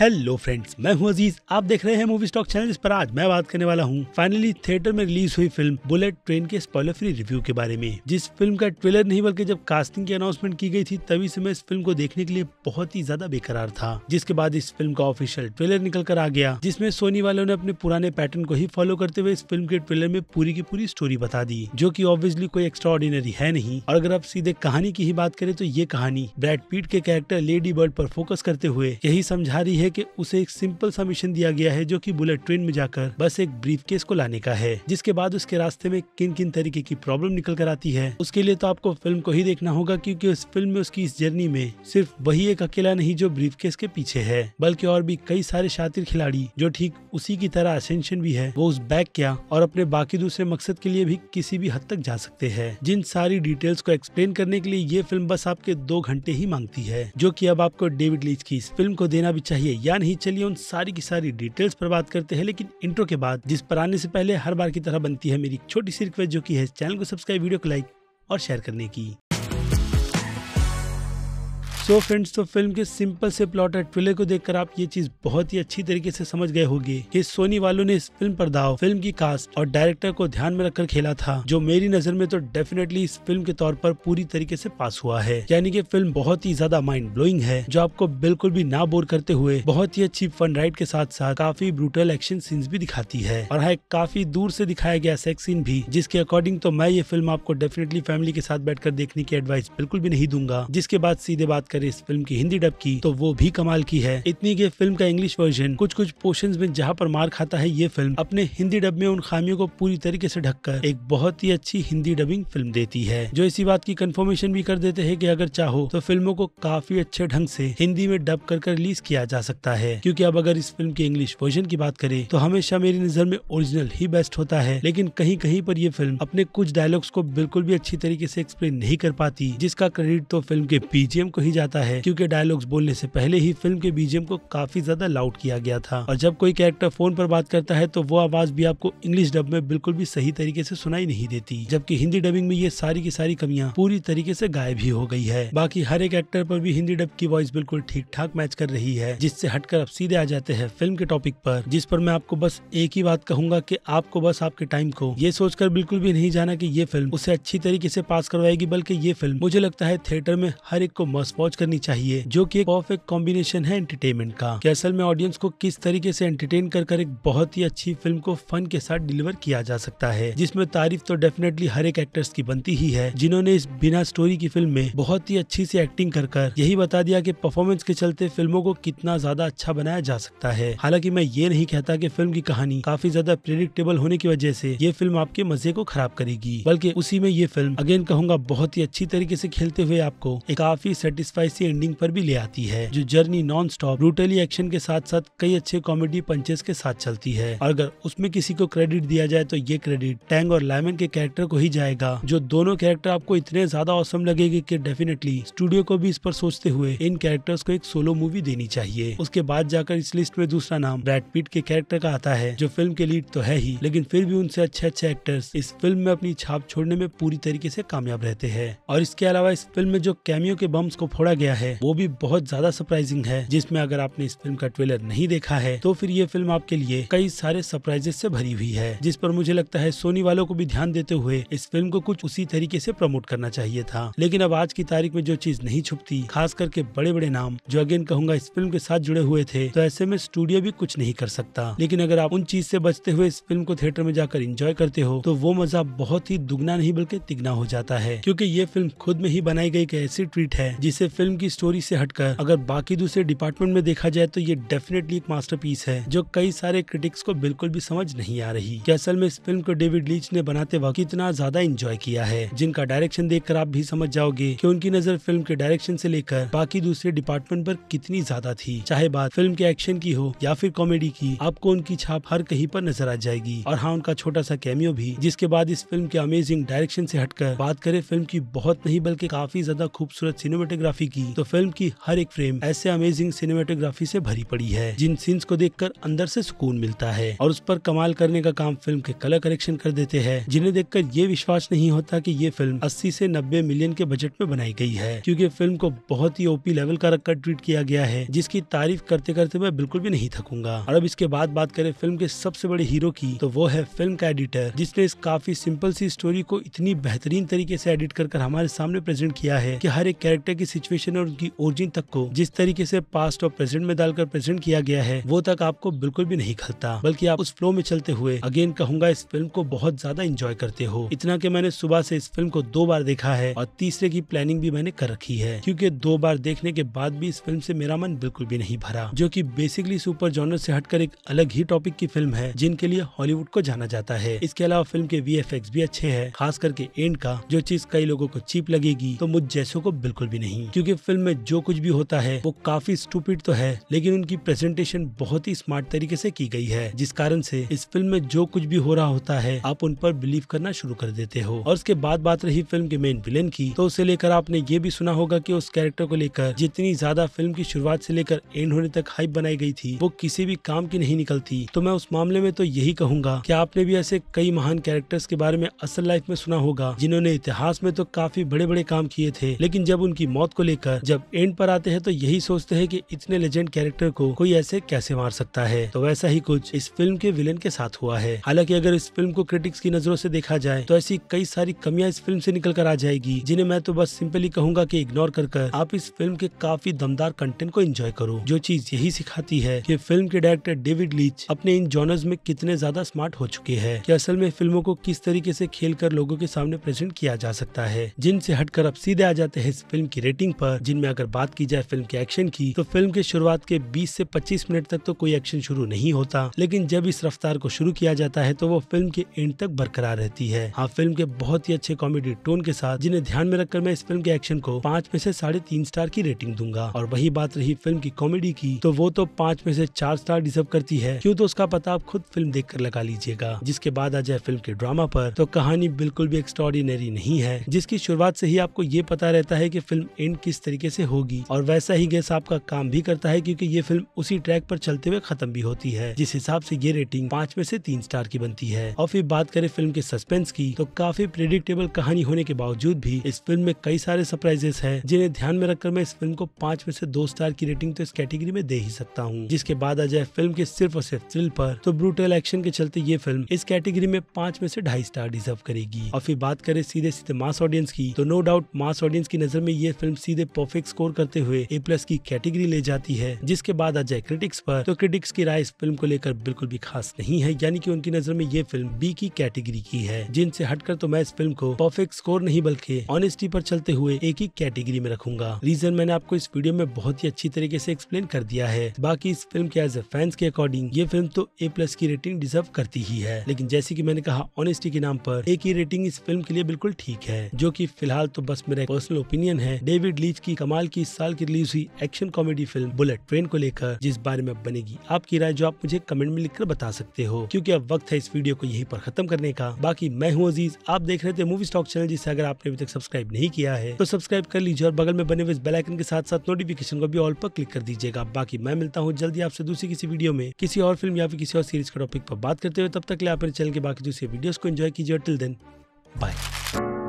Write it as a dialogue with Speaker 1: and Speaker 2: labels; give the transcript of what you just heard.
Speaker 1: hello friends मैं हूं अजीज आप देख रहे हैं मूवी स्टॉक चैनल इस पर आज मैं बात करने वाला हूं फाइनली थिएटर में रिलीज हुई फिल्म बुलेट ट्रेन के स्पॉइलर फ्री रिव्यू के बारे में जिस फिल्म का ट्रेलर नहीं बल्कि जब कास्टिंग की अनाउंसमेंट की गई थी तभी से मैं इस फिल्म को देखने के लिए बहुत ही ज्यादा बेकरार था जिसके बाद इस फिल्म का ऑफिशियल ट्रेलर निकल कर आ गया जिसमे सोनी वालों ने अपने पुराने पैटर्न को ही फॉलो करते हुए इस फिल्म के ट्रेलर में पूरी की पूरी स्टोरी बता दी जो की ऑब्वियसली कोई एक्स्ट्रा है नहीं और अगर आप सीधे कहानी की ही बात करें तो ये कहानी ब्रैड पीट के कैरेक्टर लेडी बर्ड पर फोकस करते हुए यही समझा रही है है कि उसे एक सिंपल सा मिशन दिया गया है जो कि बुलेट ट्रेन में जाकर बस एक ब्रीफ केस को लाने का है जिसके बाद उसके रास्ते में किन किन तरीके की प्रॉब्लम निकल कर आती है उसके लिए तो आपको फिल्म को ही देखना होगा क्योंकि उस फिल्म में उसकी इस जर्नी में सिर्फ वही एक अकेला नहीं जो ब्रीफ केस के पीछे है बल्कि और भी कई सारे शातिर खिलाड़ी जो ठीक उसी की तरह असेंशन भी है वो उस बैग क्या और अपने बाकी दूसरे मकसद के लिए भी किसी भी हद तक जा सकते हैं जिन सारी डिटेल्स को एक्सप्लेन करने के लिए ये फिल्म बस आपके दो घंटे ही मांगती है जो की अब आपको डेविड लीच की इस फिल्म को देना भी चाहिए या नहीं चलिए उन सारी की सारी डिटेल्स पर बात करते हैं लेकिन इंट्रो के बाद जिस पर आने से पहले हर बार की तरह बनती है मेरी छोटी सी रिक्वेस्ट जो की है चैनल को सब्सक्राइब वीडियो को लाइक और शेयर करने की सो so फ्रेंड्स तो फिल्म के सिंपल से प्लॉट और ट्रेलर को देखकर आप ये चीज बहुत ही अच्छी तरीके से समझ गए होंगे कि सोनी वालों ने इस फिल्म पर दाव फिल्म की कास्ट और डायरेक्टर को ध्यान में रखकर खेला था जो मेरी नजर में तो डेफिनेटली इस फिल्म के तौर पर पूरी तरीके से पास हुआ है यानी कि फिल्म बहुत ही ज्यादा माइंड ब्लोइंग है जो आपको बिल्कुल भी ना बोर करते हुए बहुत ही अच्छी फन राइड के साथ साथ काफी ब्रूटल एक्शन सीन्स भी दिखाती है और हाँ काफी दूर से दिखाया गया सेक्स सीन भी जिसके अकॉर्डिंग तो मैं ये फिल्म आपको डेफिनेटली फैमिली के साथ बैठकर देखने की एडवाइस बिल्कुल भी नहीं दूंगा जिसके बाद सीधे बात करें इस फिल्म की हिंदी डब की तो वो भी कमाल की है इतनी की फिल्म का इंग्लिश वर्जन कुछ कुछ पोर्शन में जहाँ पर मार खाता है ये फिल्म अपने हिंदी डब में उन खामियों को पूरी तरीके से ढककर एक बहुत ही अच्छी हिंदी डबिंग फिल्म देती है जो इसी बात की कंफर्मेशन भी कर देते हैं कि अगर चाहो तो फिल्मों को काफी अच्छे ढंग से हिंदी में डब कर कर रिलीज किया जा सकता है क्योंकि अब अगर इस फिल्म के इंग्लिश वर्जन की बात करें तो हमेशा मेरी नजर में ओरिजिनल ही बेस्ट होता है लेकिन कहीं कहीं पर यह फिल्म अपने कुछ डायलॉग्स को बिल्कुल भी अच्छी तरीके से एक्सप्लेन नहीं कर पाती जिसका क्रेडिट तो फिल्म के पीजीएम को ही जाता है क्योंकि डायलॉग्स बोलने से पहले ही फिल्म के बीजेम को काफी ज्यादा लाउड किया गया था और जब कोई कैरेक्टर फोन पर बात करता है तो वो आवाज भी आपको इंग्लिश डब में बिल्कुल भी सही तरीके से सुनाई नहीं देती जबकि हिंदी डबिंग में ये सारी की सारी कमियाँ पूरी तरीके से गायब ही हो गई है बाकी हर एक एक्टर पर भी हिंदी डब की वॉइस बिल्कुल ठीक ठाक मैच कर रही है जिससे हटकर आप सीधे आ जाते हैं फिल्म के टॉपिक पर जिस पर मैं आपको बस एक ही बात कहूंगा कि आपको बस आपके टाइम को ये सोचकर बिल्कुल भी नहीं जाना कि ये फिल्म उसे अच्छी तरीके से पास करवाएगी बल्कि ये फिल्म मुझे लगता है थिएटर में हर एक को मस्ट वॉच करनी चाहिए जो की एक परफेक्ट कॉम्बिनेशन है एंटरटेनमेंट का कि असल में ऑडियंस को किस तरीके से एंटरटेन कर कर एक बहुत ही अच्छी फिल्म को फन के साथ डिलीवर किया जा सकता है जिसमें तारीफ तो डेफिनेटली हर एक एक्टर्स की बनती ही है जिन्होंने इस बिना स्टोरी की फिल्म में बहुत ही अच्छी से एक्टिंग कर कर यही बता दिया कि परफॉर्मेंस के चलते फिल्मों को कितना ज्यादा अच्छा बनाया जा सकता है हालांकि मैं ये नहीं कहता कि फिल्म की कहानी काफी ज्यादा प्रिडिक्टेबल होने की वजह से ये फिल्म आपके मजे को खराब करेगी बल्कि उसी में ये फिल्म अगेन कहूंगा बहुत ही अच्छी तरीके से खेलते हुए आपको एक काफी सेटिस्फाई स्पाइसी एंडिंग पर भी ले आती है जो journey non stop brutally action के साथ साथ कई अच्छे कॉमेडी पंचेस के साथ चलती है और अगर उसमें किसी को क्रेडिट दिया जाए तो ये क्रेडिट टैंग और लाइमन के कैरेक्टर को ही जाएगा जो दोनों कैरेक्टर आपको इतने ज्यादा औसम लगेगी की डेफिनेटली स्टूडियो को भी इस पर सोचते हुए इन कैरेक्टर्स को एक सोलो मूवी देनी चाहिए उसके बाद जाकर इस लिस्ट में दूसरा नाम ब्रैडपीट के कैरेक्टर का आता है जो फिल्म के लीड तो है ही लेकिन फिर भी उनसे अच्छे अच्छे एक्टर्स इस फिल्म में अपनी छाप छोड़ने में पूरी तरीके से कामयाब रहते हैं और इसके अलावा इस फिल्म में जो कैमियो के बम्स को फोड़ा जोड़ा गया है वो भी बहुत ज्यादा सरप्राइजिंग है जिसमे अगर आपने इस फिल्म का ट्रेलर नहीं देखा है तो फिर ये फिल्म आपके लिए कई सारे सरप्राइजेस से भरी हुई है जिस पर मुझे लगता है सोनी वालों को भी ध्यान देते हुए इस फिल्म को कुछ उसी तरीके से प्रमोट करना चाहिए था लेकिन अब आज की तारीख में जो चीज नहीं छुपती खास करके बड़े बड़े नाम जो अगेन कहूंगा इस फिल्म के साथ जुड़े हुए थे तो ऐसे में स्टूडियो भी कुछ नहीं कर सकता लेकिन अगर आप उन चीज से बचते हुए इस फिल्म को थिएटर में जाकर इंजॉय करते हो तो वो मजा बहुत ही दुगना नहीं बल्कि तिगना हो जाता है क्योंकि ये फिल्म खुद में ही बनाई गई एक ऐसी ट्रीट है जिसे फिल्म की स्टोरी से हटकर अगर बाकी दूसरे डिपार्टमेंट में देखा जाए तो ये डेफिनेटली एक मास्टरपीस है जो कई सारे क्रिटिक्स को बिल्कुल भी समझ नहीं आ रही कि असल में इस फिल्म को डेविड लीच ने बनाते वक्त इतना ज्यादा इंजॉय किया है जिनका डायरेक्शन देख आप भी समझ जाओगे की उनकी नजर फिल्म के डायरेक्शन ऐसी लेकर बाकी दूसरे डिपार्टमेंट पर कितनी ज्यादा थी चाहे बात फिल्म के एक्शन की हो या फिर कॉमेडी की आपको उनकी छाप हर कहीं पर नजर आ जाएगी और हाँ उनका छोटा सा कैमियो भी जिसके बाद इस फिल्म के अमेजिंग डायरेक्शन से हटकर बात करें फिल्म की बहुत नहीं बल्कि काफी ज्यादा खूबसूरत सिनेमाटोग्राफी की तो फिल्म की हर एक फ्रेम ऐसे अमेजिंग सिनेमाटोग्राफी से भरी पड़ी है जिन सीन्स को देखकर अंदर से सुकून मिलता है और उस पर कमाल करने का काम फिल्म के कलर करेक्शन कर देते हैं जिन्हें देखकर ये विश्वास नहीं होता कि ये फिल्म 80 से 90 मिलियन के बजट में बनाई गई है क्योंकि फिल्म को बहुत ही ओपी लेवल का रखकर ट्रीट किया गया है जिसकी तारीफ करते करते मैं बिल्कुल भी नहीं थकूंगा और अब इसके बाद बात करें फिल्म के सबसे बड़े हीरो की तो वो है फिल्म का एडिटर जिसने इस काफी सिंपल सी स्टोरी को इतनी बेहतरीन तरीके से एडिट कर हमारे सामने प्रेजेंट किया है की हर एक कैरेक्टर की सिचुएशन डेफिनेशन और उनकी ओरिजिन तक को जिस तरीके से पास्ट और प्रेजेंट में डालकर प्रेजेंट किया गया है वो तक आपको बिल्कुल भी नहीं खलता बल्कि आप उस फ्लो में चलते हुए अगेन कहूंगा इस फिल्म को बहुत ज्यादा इंजॉय करते हो इतना की मैंने सुबह से इस फिल्म को दो बार देखा है और तीसरे की प्लानिंग भी मैंने कर रखी है क्यूँकी दो बार देखने के बाद भी इस फिल्म ऐसी मेरा मन बिल्कुल भी नहीं भरा जो की बेसिकली सुपर जॉनर ऐसी हटकर एक अलग ही टॉपिक की फिल्म है जिनके लिए हॉलीवुड को जाना जाता है इसके अलावा फिल्म के वी भी अच्छे है खास करके एंड का जो चीज कई लोगों को चीप लगेगी तो मुझ जैसों को बिल्कुल भी नहीं क्योंकि फिल्म में जो कुछ भी होता है वो काफी स्टूपिड तो है लेकिन उनकी प्रेजेंटेशन बहुत ही स्मार्ट तरीके से की गई है जिस कारण से इस फिल्म में जो कुछ भी हो रहा होता है आप उन पर बिलीव करना शुरू कर देते हो और उसके बाद बात रही फिल्म के मेन विलेन की तो उसे लेकर आपने ये भी सुना होगा की उस कैरेक्टर को लेकर जितनी ज्यादा फिल्म की शुरुआत से लेकर एंड होने तक हाइप बनाई गई थी वो किसी भी काम की नहीं निकलती तो मैं उस मामले में तो यही कहूंगा की आपने भी ऐसे कई महान कैरेक्टर्स के बारे में असल लाइफ में सुना होगा जिन्होंने इतिहास में तो काफी बड़े बड़े काम किए थे लेकिन जब उनकी मौत को लेकर जब एंड पर आते हैं तो यही सोचते हैं कि इतने लेजेंड कैरेक्टर को कोई ऐसे कैसे मार सकता है तो वैसा ही कुछ इस फिल्म के विलेन के साथ हुआ है हालांकि अगर इस फिल्म को क्रिटिक्स की नजरों से देखा जाए तो ऐसी कई सारी कमियां इस फिल्म से निकल कर आ जाएगी जिन्हें मैं तो बस सिंपली कहूंगा कि इग्नोर कर कर आप इस फिल्म के काफी दमदार कंटेंट को एंजॉय करो जो चीज यही सिखाती है की फिल्म के डायरेक्टर डेविड लीच अपने इन जॉनर्स में कितने ज्यादा स्मार्ट हो चुके हैं की असल में फिल्मों को किस तरीके ऐसी खेल कर लोगों के सामने प्रेजेंट किया जा सकता है जिनसे हटकर अब सीधे आ जाते हैं इस फिल्म की रेटिंग पर जिनमें अगर बात की जाए फिल्म के एक्शन की तो फिल्म के शुरुआत के 20 से 25 मिनट तक तो कोई एक्शन शुरू नहीं होता लेकिन जब इस रफ्तार को शुरू किया जाता है तो वो फिल्म के एंड तक बरकरार रहती है हाँ फिल्म के बहुत ही अच्छे कॉमेडी टोन के साथ जिन्हें ध्यान में रखकर मैं इस फिल्म के एक्शन को पाँच में से साढ़े तीन स्टार की रेटिंग दूंगा और वही बात रही फिल्म की कॉमेडी की तो वो तो पाँच में से चार स्टार डिजर्व करती है क्यूँ तो उसका पता आप खुद फिल्म देख कर लगा लीजिएगा जिसके बाद आ जाए फिल्म के ड्रामा पर तो कहानी बिल्कुल भी एक्स्ट्रॉर्डिनरी नहीं है जिसकी शुरुआत से ही आपको ये पता रहता है की फिल्म एंड की किस तरीके से होगी और वैसा ही गेस आपका काम भी करता है क्योंकि ये फिल्म उसी ट्रैक पर चलते हुए खत्म भी होती है जिस हिसाब से ये रेटिंग पाँच में से तीन स्टार की बनती है और फिर बात करें फिल्म के सस्पेंस की तो काफी प्रिडिक्टेबल कहानी होने के बावजूद भी इस फिल्म में कई सारे सरप्राइजेस है जिन्हें ध्यान में रखकर मैं इस फिल्म को पाँच में से दो स्टार की रेटिंग तो इस कैटेगरी में दे ही सकता हूँ जिसके बाद आ जाए फिल्म के सिर्फ और सिर्फ थ्रिल पर तो ब्रूटल एक्शन के चलते ये फिल्म इस कैटेगरी में पाँच में से ढाई स्टार डिजर्व करेगी और फिर बात करें सीधे सीधे मास ऑडियंस की तो नो डाउट मास ऑडियंस की नजर में ये फिल्म सीधे सीधे परफेक्ट स्कोर करते हुए ए प्लस की कैटेगरी ले जाती है जिसके बाद आ जाए क्रिटिक्स पर तो क्रिटिक्स की राय इस फिल्म को लेकर बिल्कुल भी खास नहीं है यानी कि उनकी नजर में ये फिल्म बी की कैटेगरी की है जिनसे हटकर तो मैं इस फिल्म को परफेक्ट स्कोर नहीं बल्कि ऑनेस्टी पर चलते हुए एक ही कैटेगरी में रखूंगा रीजन मैंने आपको इस वीडियो में बहुत ही अच्छी तरीके से एक्सप्लेन कर दिया है बाकी इस फिल्म के एज ए फैंस के अकॉर्डिंग ये फिल्म तो ए प्लस की रेटिंग डिजर्व करती ही है लेकिन जैसे की मैंने कहा ऑनेस्टी के नाम आरोप एक ही रेटिंग इस फिल्म के लिए बिल्कुल ठीक है जो की फिलहाल तो बस मेरा पर्सनल ओपिनियन है डेविड ली रिलीज की कमाल की इस साल की रिलीज हुई action comedy film bullet train को लेकर जिस बारे में बनेगी आपकी राय जो आप मुझे कमेंट में लिखकर बता सकते हो क्योंकि अब वक्त है इस वीडियो को यहीं पर खत्म करने का बाकी मैं हूं अजीज आप देख रहे थे मूवी स्टॉक चैनल जिसे अगर आपने अभी तक सब्सक्राइब नहीं किया है तो सब्सक्राइब कर लीजिए और बगल में बने हुए बेल आइकन के साथ साथ नोटिफिकेशन को भी ऑल पर क्लिक कर दीजिएगा बाकी मैं मिलता हूँ जल्दी आपसे दूसरी किसी वीडियो में किसी और फिल्म या फिर किसी और सीरीज के टॉपिक पर बात करते हुए तब तक ले आप चैनल के बाकी दूसरे वीडियो को एंजॉय कीजिए टिल देन बाय